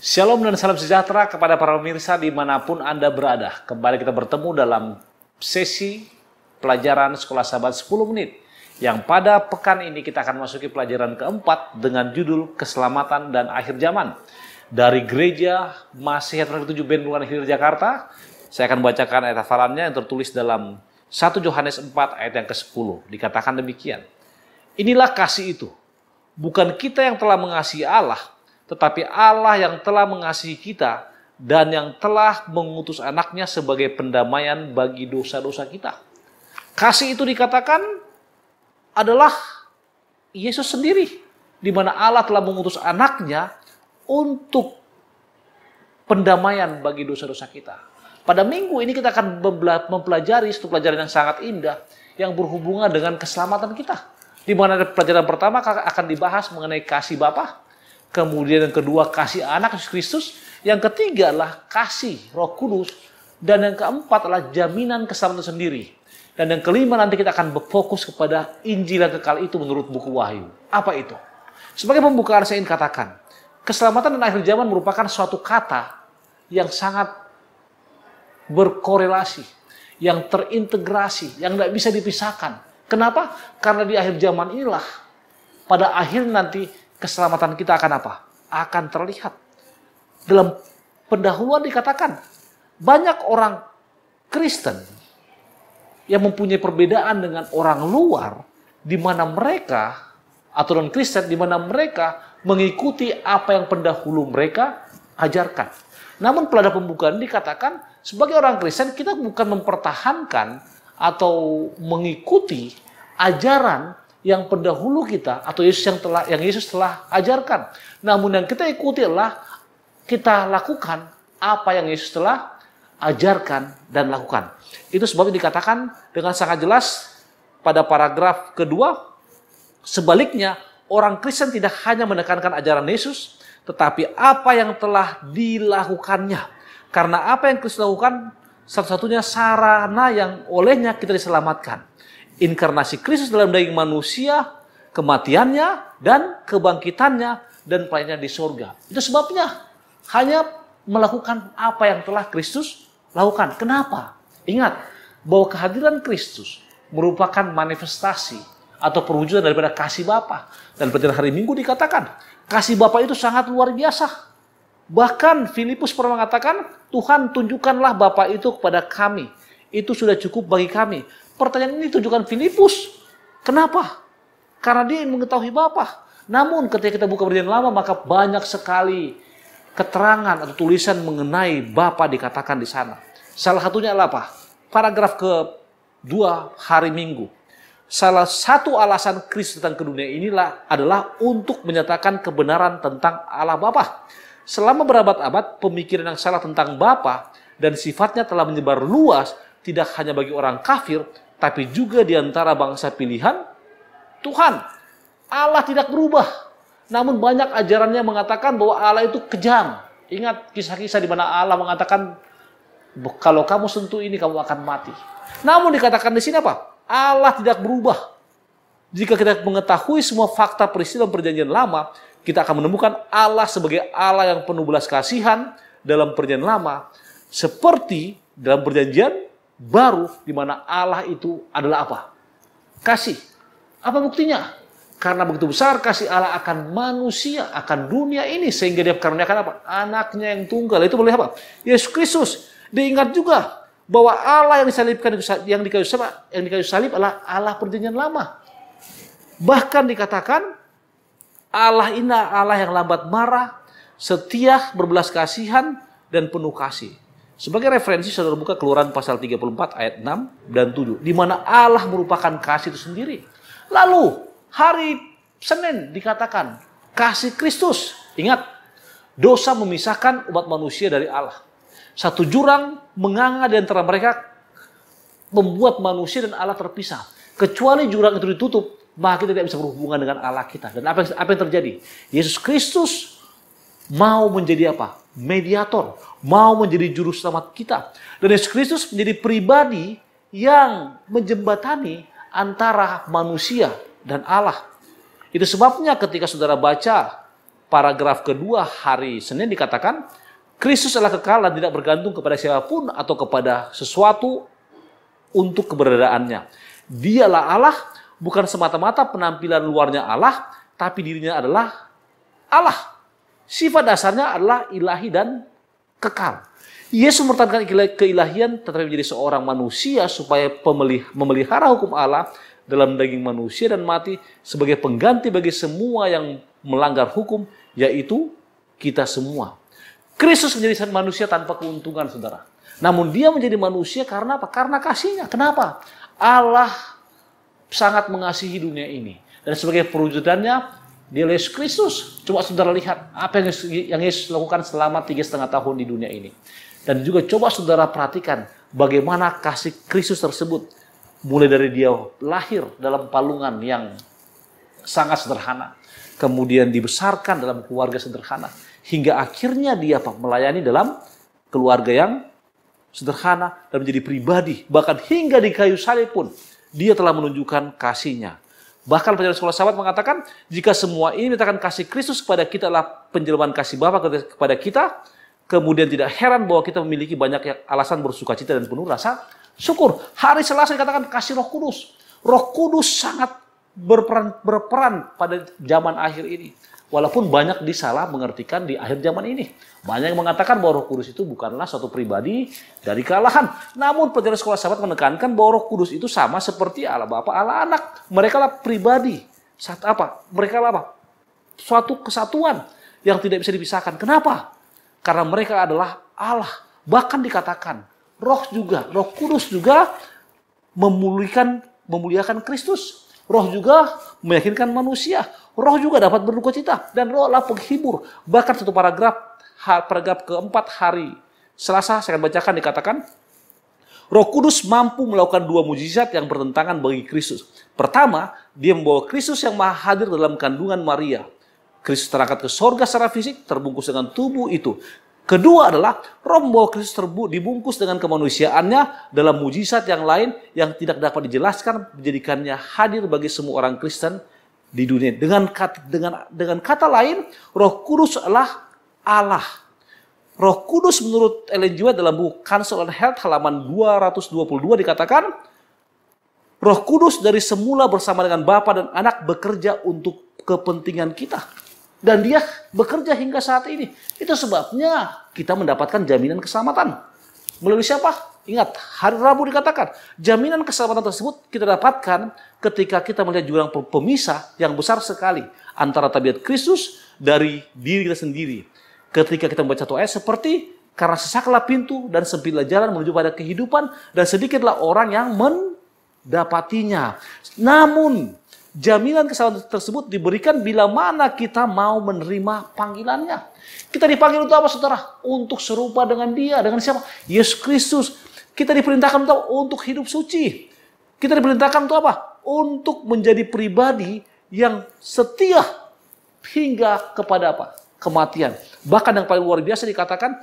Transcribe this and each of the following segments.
Shalom dan salam sejahtera kepada para pemirsa dimanapun Anda berada. Kembali kita bertemu dalam sesi pelajaran Sekolah Sahabat 10 Menit. Yang pada pekan ini kita akan masuki pelajaran keempat dengan judul Keselamatan dan Akhir Zaman. Dari Gereja Masih Rakyat 7 Bendungan Hilir Jakarta, saya akan bacakan ayat hafalannya yang tertulis dalam 1 Yohanes 4 ayat yang ke-10. Dikatakan demikian. Inilah kasih itu. Bukan kita yang telah mengasihi Allah, tetapi Allah yang telah mengasihi kita dan yang telah mengutus anaknya sebagai pendamaian bagi dosa-dosa kita. Kasih itu dikatakan adalah Yesus sendiri, di mana Allah telah mengutus anaknya untuk pendamaian bagi dosa-dosa kita. Pada minggu ini kita akan mempelajari satu pelajaran yang sangat indah yang berhubungan dengan keselamatan kita. Di mana pelajaran pertama akan dibahas mengenai kasih Bapa, Kemudian yang kedua kasih anak Yesus Kristus. Yang ketiga adalah kasih roh kudus. Dan yang keempat adalah jaminan keselamatan sendiri. Dan yang kelima nanti kita akan berfokus kepada Injil yang kekal itu menurut buku Wahyu. Apa itu? Sebagai pembukaan saya ingin katakan, keselamatan dan akhir zaman merupakan suatu kata yang sangat berkorelasi, yang terintegrasi, yang tidak bisa dipisahkan. Kenapa? Karena di akhir zaman inilah pada akhir nanti keselamatan kita akan apa? Akan terlihat. Dalam pendahuluan dikatakan, banyak orang Kristen yang mempunyai perbedaan dengan orang luar, di mana mereka, aturan Kristen, di mana mereka mengikuti apa yang pendahulu mereka ajarkan. Namun pelada pembukaan dikatakan, sebagai orang Kristen kita bukan mempertahankan atau mengikuti ajaran yang pendahulu kita atau Yesus yang telah yang Yesus telah ajarkan. Namun yang kita ikuti adalah kita lakukan apa yang Yesus telah ajarkan dan lakukan. Itu sebabnya dikatakan dengan sangat jelas pada paragraf kedua, sebaliknya orang Kristen tidak hanya menekankan ajaran Yesus, tetapi apa yang telah dilakukannya. Karena apa yang Kristus lakukan satu-satunya sarana yang olehnya kita diselamatkan inkarnasi Kristus dalam daging manusia, kematiannya dan kebangkitannya dan pelayanannya di sorga. Itu sebabnya hanya melakukan apa yang telah Kristus lakukan. Kenapa? Ingat bahwa kehadiran Kristus merupakan manifestasi atau perwujudan daripada kasih Bapa. Dan pada hari Minggu dikatakan, kasih Bapa itu sangat luar biasa. Bahkan Filipus pernah mengatakan, Tuhan tunjukkanlah Bapa itu kepada kami itu sudah cukup bagi kami. Pertanyaan ini tunjukkan Filipus. Kenapa? Karena dia ingin mengetahui Bapa. Namun ketika kita buka perjanjian lama maka banyak sekali keterangan atau tulisan mengenai Bapa dikatakan di sana. Salah satunya adalah apa? Paragraf ke dua hari Minggu. Salah satu alasan Kristus datang ke dunia inilah adalah untuk menyatakan kebenaran tentang Allah Bapa. Selama berabad-abad, pemikiran yang salah tentang Bapa dan sifatnya telah menyebar luas tidak hanya bagi orang kafir, tapi juga di antara bangsa pilihan Tuhan. Allah tidak berubah. Namun banyak ajarannya mengatakan bahwa Allah itu kejam. Ingat kisah-kisah di mana Allah mengatakan kalau kamu sentuh ini kamu akan mati. Namun dikatakan di sini apa? Allah tidak berubah. Jika kita mengetahui semua fakta peristiwa perjanjian lama, kita akan menemukan Allah sebagai Allah yang penuh belas kasihan dalam perjanjian lama, seperti dalam perjanjian baru di mana Allah itu adalah apa? Kasih. Apa buktinya? Karena begitu besar kasih Allah akan manusia, akan dunia ini sehingga dia karuniakan apa? Anaknya yang tunggal. Itu boleh apa? Yesus Kristus. Diingat juga bahwa Allah yang disalibkan yang di kayu salib, yang di salib adalah Allah perjanjian lama. Bahkan dikatakan Allah ini Allah yang lambat marah, setia, berbelas kasihan, dan penuh kasih. Sebagai referensi saudara buka Keluaran pasal 34 ayat 6 dan 7 di mana Allah merupakan kasih itu sendiri. Lalu hari Senin dikatakan kasih Kristus. Ingat, dosa memisahkan umat manusia dari Allah. Satu jurang menganga di antara mereka membuat manusia dan Allah terpisah. Kecuali jurang itu ditutup, maka kita tidak bisa berhubungan dengan Allah kita. Dan apa yang, apa yang terjadi? Yesus Kristus mau menjadi apa? Mediator, mau menjadi juru selamat kita. Dan Yesus Kristus menjadi pribadi yang menjembatani antara manusia dan Allah. Itu sebabnya ketika saudara baca paragraf kedua hari Senin dikatakan, Kristus adalah kekal dan tidak bergantung kepada siapapun atau kepada sesuatu untuk keberadaannya. Dialah Allah, bukan semata-mata penampilan luarnya Allah, tapi dirinya adalah Allah sifat dasarnya adalah ilahi dan kekal. Yesus mempertahankan keilahian tetapi menjadi seorang manusia supaya memelihara hukum Allah dalam daging manusia dan mati sebagai pengganti bagi semua yang melanggar hukum yaitu kita semua. Kristus menjadi manusia tanpa keuntungan saudara. Namun dia menjadi manusia karena apa? Karena kasihnya. Kenapa? Allah sangat mengasihi dunia ini. Dan sebagai perwujudannya dia Yesus Kristus. Coba saudara lihat apa yang Yesus, yang Yesus lakukan selama tiga setengah tahun di dunia ini. Dan juga coba saudara perhatikan bagaimana kasih Kristus tersebut mulai dari dia lahir dalam palungan yang sangat sederhana, kemudian dibesarkan dalam keluarga sederhana, hingga akhirnya dia apa? melayani dalam keluarga yang sederhana dan menjadi pribadi, bahkan hingga di kayu salib pun dia telah menunjukkan kasihnya Bahkan penjelasan sekolah sahabat mengatakan, jika semua ini menyatakan kasih Kristus kepada kita adalah penjelmaan kasih Bapa kepada kita, kemudian tidak heran bahwa kita memiliki banyak alasan bersuka cita dan penuh rasa syukur. Hari Selasa dikatakan kasih Roh Kudus. Roh Kudus sangat berperan, berperan pada zaman akhir ini. Walaupun banyak disalah mengertikan di akhir zaman ini. Banyak yang mengatakan bahwa roh kudus itu bukanlah suatu pribadi dari kealahan. Namun pelajaran sekolah sahabat menekankan bahwa roh kudus itu sama seperti Allah Bapa, Allah Anak. Mereka lah pribadi. Satu apa? Mereka lah apa? Suatu kesatuan yang tidak bisa dipisahkan. Kenapa? Karena mereka adalah Allah. Bahkan dikatakan roh juga, roh kudus juga memulihkan memuliakan Kristus. Roh juga meyakinkan manusia. Roh juga dapat berduka cita. Dan roh adalah penghibur. Bahkan satu paragraf, paragraf keempat hari Selasa, saya akan bacakan dikatakan, Roh Kudus mampu melakukan dua mujizat yang bertentangan bagi Kristus. Pertama, dia membawa Kristus yang maha hadir dalam kandungan Maria. Kristus terangkat ke sorga secara fisik, terbungkus dengan tubuh itu. Kedua adalah roh Kristus terbu dibungkus dengan kemanusiaannya dalam mujizat yang lain yang tidak dapat dijelaskan menjadikannya hadir bagi semua orang Kristen di dunia. Dengan kata, dengan dengan kata lain, Roh Kudus adalah Allah. Roh Kudus menurut Ellen White dalam buku Council on Health halaman 222 dikatakan, Roh Kudus dari semula bersama dengan Bapa dan Anak bekerja untuk kepentingan kita. Dan dia bekerja hingga saat ini. Itu sebabnya kita mendapatkan jaminan keselamatan. Melalui siapa? Ingat, hari Rabu dikatakan, jaminan keselamatan tersebut kita dapatkan ketika kita melihat jurang pemisah yang besar sekali antara tabiat Kristus dari diri kita sendiri. Ketika kita membaca satu ayat seperti karena sesaklah pintu dan sempitlah jalan menuju pada kehidupan dan sedikitlah orang yang mendapatinya. Namun Jaminan keselamatan tersebut diberikan bila mana kita mau menerima panggilannya. Kita dipanggil untuk apa saudara? Untuk serupa dengan dia. Dengan siapa? Yesus Kristus. Kita diperintahkan untuk, untuk hidup suci. Kita diperintahkan untuk apa? Untuk menjadi pribadi yang setia hingga kepada apa? Kematian. Bahkan yang paling luar biasa dikatakan,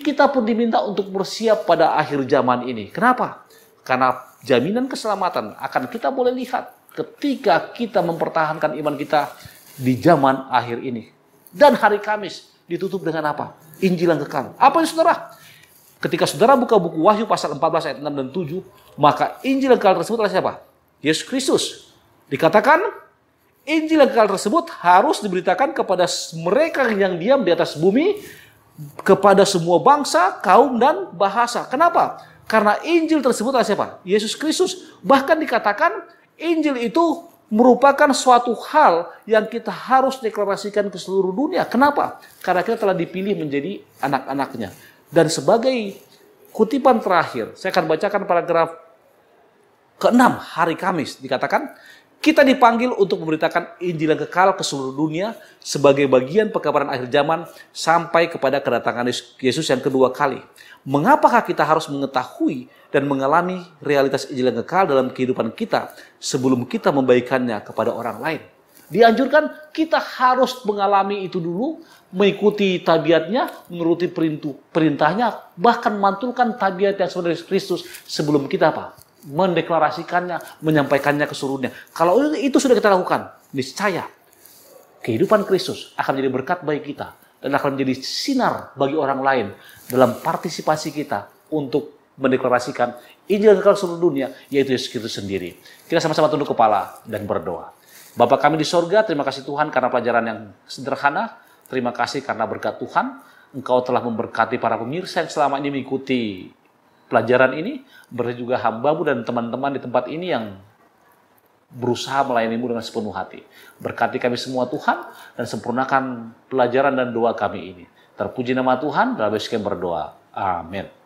kita pun diminta untuk bersiap pada akhir zaman ini. Kenapa? Karena jaminan keselamatan akan kita boleh lihat ketika kita mempertahankan iman kita di zaman akhir ini. Dan hari Kamis ditutup dengan apa? Injil yang kekal. Apa yang saudara? Ketika saudara buka buku Wahyu pasal 14 ayat 6 dan 7, maka Injil yang kekal tersebut adalah siapa? Yesus Kristus. Dikatakan Injil yang kekal tersebut harus diberitakan kepada mereka yang diam di atas bumi, kepada semua bangsa, kaum, dan bahasa. Kenapa? Karena Injil tersebut adalah siapa? Yesus Kristus. Bahkan dikatakan Injil itu merupakan suatu hal yang kita harus deklarasikan ke seluruh dunia. Kenapa? Karena kita telah dipilih menjadi anak-anaknya. Dan sebagai kutipan terakhir, saya akan bacakan paragraf ke-6 hari Kamis dikatakan kita dipanggil untuk memberitakan Injil yang kekal ke seluruh dunia sebagai bagian pekabaran akhir zaman sampai kepada kedatangan Yesus yang kedua kali. Mengapakah kita harus mengetahui dan mengalami realitas Injil yang kekal dalam kehidupan kita sebelum kita membaikannya kepada orang lain? Dianjurkan kita harus mengalami itu dulu, mengikuti tabiatnya, menuruti perintahnya, bahkan mantulkan tabiat yang sebenarnya Kristus sebelum kita apa? mendeklarasikannya, menyampaikannya ke seluruhnya. Kalau itu sudah kita lakukan, niscaya kehidupan Kristus akan menjadi berkat bagi kita dan akan menjadi sinar bagi orang lain dalam partisipasi kita untuk mendeklarasikan Injil ke seluruh dunia, yaitu Yesus Kristus sendiri. Kita sama-sama tunduk kepala dan berdoa. Bapak kami di sorga, terima kasih Tuhan karena pelajaran yang sederhana. Terima kasih karena berkat Tuhan. Engkau telah memberkati para pemirsa yang selama ini mengikuti pelajaran ini, berarti juga hambamu dan teman-teman di tempat ini yang berusaha melayanimu dengan sepenuh hati. Berkati kami semua Tuhan dan sempurnakan pelajaran dan doa kami ini. Terpuji nama Tuhan, dalam berdoa. Amin.